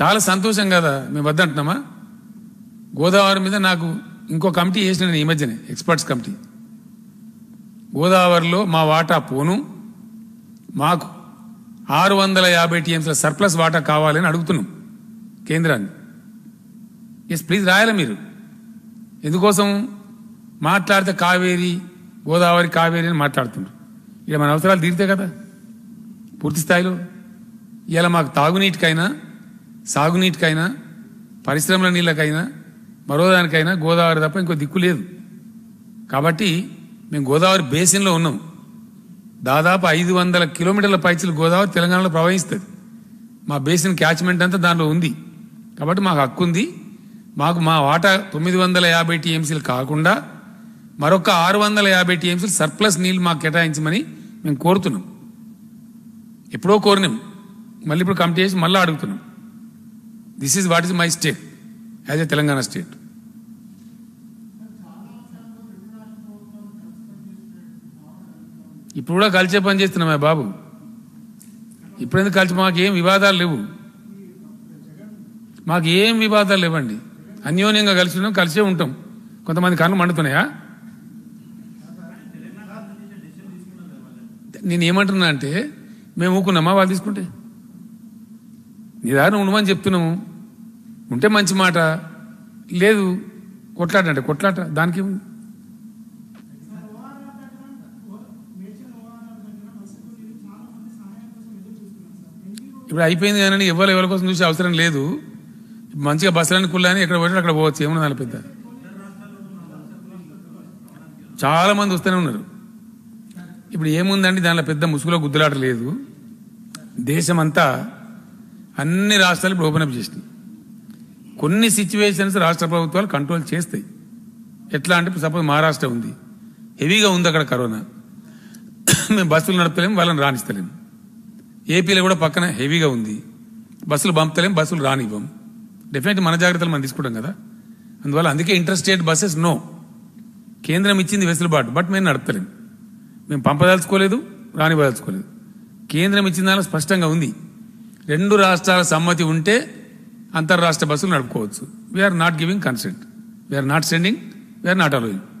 చాలా సంతోషం కదా మేము వద్దంటున్నామా గోదావరి మీద నాకు ఇంకో కమిటీ చేసిన ఈ మధ్యనే ఎక్స్పర్ట్స్ కమిటీ గోదావరిలో మా వాటా పోను మాకు ఆరు వందల యాభై టీఎంసీల సర్ప్లస్ వాటా కావాలని అడుగుతున్నాం కేంద్రాన్ని ఎస్ ప్లీజ్ రాయాలి మీరు ఎందుకోసం మాట్లాడితే కావేరి గోదావరి కావేరి అని మాట్లాడుతున్నారు ఇక మన అవసరాలు తీరితే కదా పూర్తి స్థాయిలో ఇలా మాకు తాగునీటికైనా సాగునీటికైనా పరిశ్రమల నీళ్ళకైనా మరోదానికైనా గోదావరి తప్ప ఇంకో దిక్కు లేదు కాబట్టి మేము గోదావరి బేసిన్లో ఉన్నాం దాదాపు ఐదు వందల కిలోమీటర్ల పైచలు గోదావరి తెలంగాణలో ప్రవహిస్తుంది మా బేసిన్ క్యాచ్మెంట్ అంతా దానిలో ఉంది కాబట్టి మాకు హక్కు ఉంది మాకు మా వాటా తొమ్మిది వందల యాభై టీఎంసీలు కాకుండా మరొక ఆరు వందల యాభై టీఎంసీలు సర్ప్లస్ నీళ్ళు మాకు కేటాయించమని మేము కోరుతున్నాం ఎప్పుడో కోరినాం మళ్ళీ ఇప్పుడు కమిటీ చేసి మళ్ళీ అడుగుతున్నాం this is what is my state as a Telangana state ఇప్పుడు కూడా కలిసే పని చేస్తున్నామే బాబు ఇప్పుడెందుకు కలిసి మాకు ఏం వివాదాలు లేవు మాకు ఏం వివాదాలు లేవండి అన్యోన్యంగా కలిసి ఉన్నాం కలిసే ఉంటాం కొంతమంది కన్ను మండుతున్నాయా నేను ఏమంటున్నా అంటే మేము ఊకున్నామా వాళ్ళు తీసుకుంటే నీ దారి ఉండమని చెప్తున్నాము ఉంటే మంచి మాట లేదు కొట్లాట అంటే కొట్లాట దానికి ఇప్పుడు అయిపోయింది కానీ ఎవరు ఎవరి కోసం చూసే అవసరం లేదు మంచిగా బస్సులను కుళ్ళని ఎక్కడ పోయినా అక్కడ పోవచ్చు ఏమన్నా దాని పెద్ద చాలా మంది వస్తూనే ఉన్నారు ఇప్పుడు ఏముందండి దానిలో పెద్ద ముసుగులో గుద్దులాట లేదు దేశమంతా అన్ని రాష్ట్రాలు ఇప్పుడు ఓపెన్ అప్ చేసినాయి కొన్ని సిచ్యువేషన్స్ రాష్ట్ర ప్రభుత్వాలు కంట్రోల్ చేస్తాయి ఎట్లా అంటే సపోజ్ మహారాష్ట్ర ఉంది హెవీగా ఉంది అక్కడ కరోనా మేము బస్సులు నడపలేము వాళ్ళని రాణిస్తలేము ఏపీలో కూడా పక్కన హెవీగా ఉంది బస్సులు పంపుతలేము బస్సులు రానివ్వం డెఫినెట్ మన జాగ్రత్తలు మనం తీసుకుంటాం కదా అందువల్ల అందుకే ఇంటర్స్టేట్ బస్సెస్ నో కేంద్రం ఇచ్చింది వెసులుబాటు బట్ మేము నడపలేము మేము పంపదలుచుకోలేదు రానివ్వదలుచుకోలేదు కేంద్రం ఇచ్చిన దానిలో స్పష్టంగా ఉంది రెండు రాష్ట్రాల సమ్మతి ఉంటే అంతర్రాష్ట్ర బస్సులు నడుపుకోవచ్చు we are not giving consent we are not sending we are not allowing